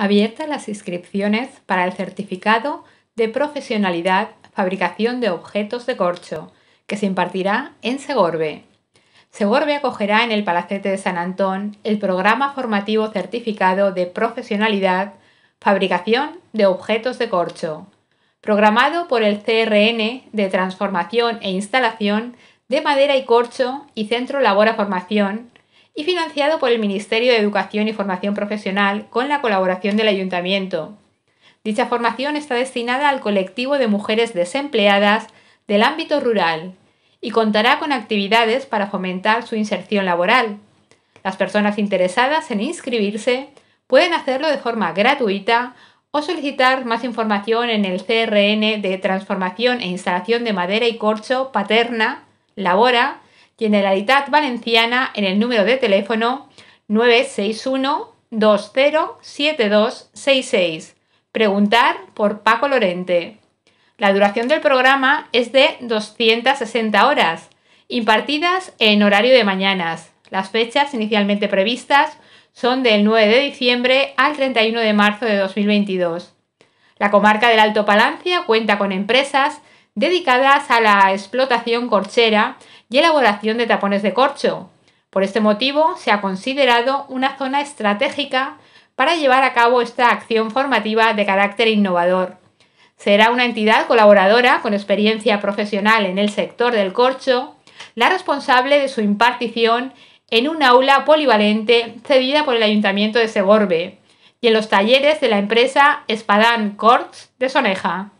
Abiertas las inscripciones para el certificado de profesionalidad fabricación de objetos de corcho, que se impartirá en Segorbe. Segorbe acogerá en el Palacete de San Antón el programa formativo certificado de profesionalidad fabricación de objetos de corcho, programado por el CRN de transformación e instalación de madera y corcho y Centro Labora Formación y financiado por el Ministerio de Educación y Formación Profesional con la colaboración del Ayuntamiento. Dicha formación está destinada al colectivo de mujeres desempleadas del ámbito rural y contará con actividades para fomentar su inserción laboral. Las personas interesadas en inscribirse pueden hacerlo de forma gratuita o solicitar más información en el CRN de Transformación e Instalación de Madera y Corcho Paterna, Labora, Generalitat Valenciana en el número de teléfono 961 207266. Preguntar por Paco Lorente. La duración del programa es de 260 horas, impartidas en horario de mañanas. Las fechas inicialmente previstas son del 9 de diciembre al 31 de marzo de 2022. La comarca del Alto Palancia cuenta con empresas dedicadas a la explotación corchera y elaboración de tapones de corcho. Por este motivo, se ha considerado una zona estratégica para llevar a cabo esta acción formativa de carácter innovador. Será una entidad colaboradora con experiencia profesional en el sector del corcho, la responsable de su impartición en un aula polivalente cedida por el Ayuntamiento de Segorbe y en los talleres de la empresa Espadán Corts de Soneja.